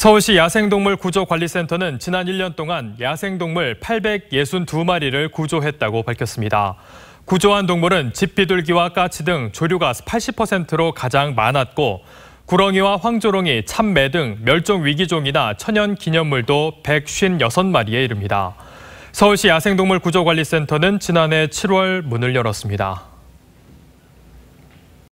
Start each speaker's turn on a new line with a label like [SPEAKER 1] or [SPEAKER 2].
[SPEAKER 1] 서울시 야생동물 구조관리센터는 지난 1년 동안 야생동물 862마리를 구조했다고 밝혔습니다. 구조한 동물은 집비둘기와 까치 등 조류가 80%로 가장 많았고 구렁이와 황조롱이, 참매 등 멸종 위기종이나 천연 기념물도 156마리에 이릅니다. 서울시 야생동물 구조관리센터는 지난해 7월 문을 열었습니다.